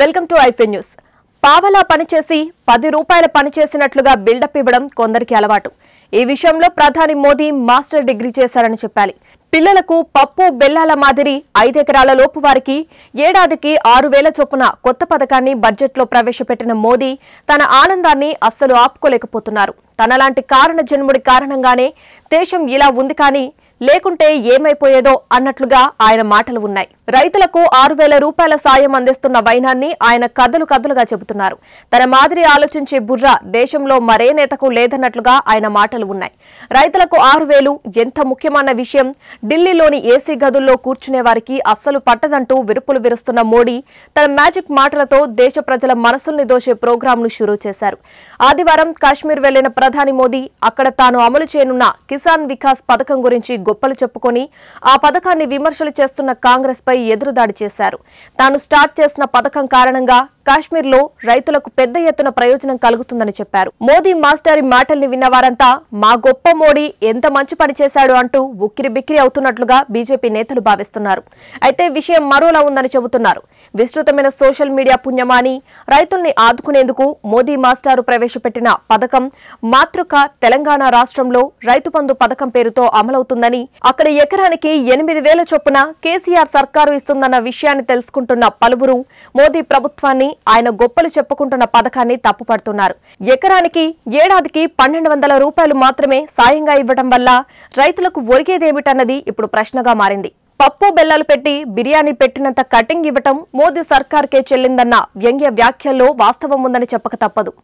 welcome to hyphen news పావలా పనిచేసి పది రూపాయల పనిచేసినట్లుగా బిల్డప్ ఇవ్వడం కొందరికి అలవాటు ఈ విషయంలో ప్రధాని మోదీ మాస్టర్ డిగ్రీ చేశారని చెప్పాలి పిల్లలకు పప్పు బెల్లాల మాదిరి ఐదెకరాల లోపు వారికి ఏడాదికి ఆరు వేల చొప్పున కొత్త పథకాన్ని బడ్జెట్లో ప్రవేశపెట్టిన మోదీ తన ఆనందాన్ని అస్సలు ఆపుకోలేకపోతున్నారు తనలాంటి కారణ జన్ముడి కారణంగానే దేశం ఇలా ఉంది కానీ లేకుంటే ఏమైపోయేదో అన్నట్లుగా ఆయన మాటలు ఉన్నాయి రైతులకు ఆరు వేల రూపాయల సాయం అందిస్తున్న వైనాన్ని ఆయన కథలు కథలుగా చెబుతున్నారు తన మాదిరి ఆలోచించే బుర్ర దేశంలో మరే నేతకు లేదన్నట్లుగా ఆయన మాటలు ఉన్నాయి రైతులకు ఆరు వేలు ఎంత ముఖ్యమైన విషయం ఢిల్లీలోని ఏసీ గదుల్లో కూర్చునే వారికి అస్సలు పట్టదంటూ విరుపులు విరుస్తున్న మోడీ తన మ్యాజిక్ మాటలతో దేశ ప్రజల మనసుల్ని దోషే ప్రోగ్రాంను షురూ చేశారు ఆదివారం కాశ్మీర్ వెళ్లిన ప్రధాని మోదీ అక్కడ తాను అమలు చేయనున్న కిసాన్ వికాస్ పథకం గురించి గొప్పలు చెప్పుకొని ఆ పథకాన్ని విమర్శలు చేస్తున్న కాంగ్రెస్పై ఎదురుదాడి చేశారు తాను స్టార్ట్ చేసిన పథకం కారణంగా కాశ్మీర్లో రైతులకు పెద్ద ఎత్తున ప్రయోజనం కలుగుతుందని చెప్పారు మోదీ మాస్టారి మాటల్ని విన్నవారంతా మా గొప్ప మోడీ ఎంత మంచి పని అంటూ ఉక్కిరి బిక్కిరి అవుతున్నట్లుగా బీజేపీ నేతలు భావిస్తున్నారు అయితే విషయం మరోలా ఉందని చెబుతున్నారు విస్తృతమైన సోషల్ మీడియా పుణ్యమాని రైతుల్ని ఆదుకునేందుకు మోదీ మాస్టారు ప్రవేశపెట్టిన పథకం మాతృక తెలంగాణ రాష్ట్రంలో రైతు బంధు పథకం పేరుతో అమలవుతుందని అక్కడ ఎకరానికి ఎనిమిది వేల చొప్పున కేసీఆర్ సర్కారు ఇస్తుందన్న విషయాన్ని తెలుసుకుంటున్న పలువురు మోదీ ప్రభుత్వాన్ని ఆయన గొప్పలు చెప్పుకుంటున్న పథకాన్ని తప్పుపడుతున్నారు ఎకరానికి ఏడాదికి పన్నెండు వందల రూపాయలు మాత్రమే సాయంగా ఇవ్వడం వల్ల రైతులకు ఒరిగేదేమిటన్నది ఇప్పుడు ప్రశ్నగా మారింది పప్పు బెల్లాలు పెట్టి బిర్యానీ పెట్టినంత కటింగ్ ఇవ్వటం మోదీ సర్కార్కే చెల్లిందన్న వ్యంగ్య వ్యాఖ్యల్లో వాస్తవం ఉందని చెప్పక తప్పదు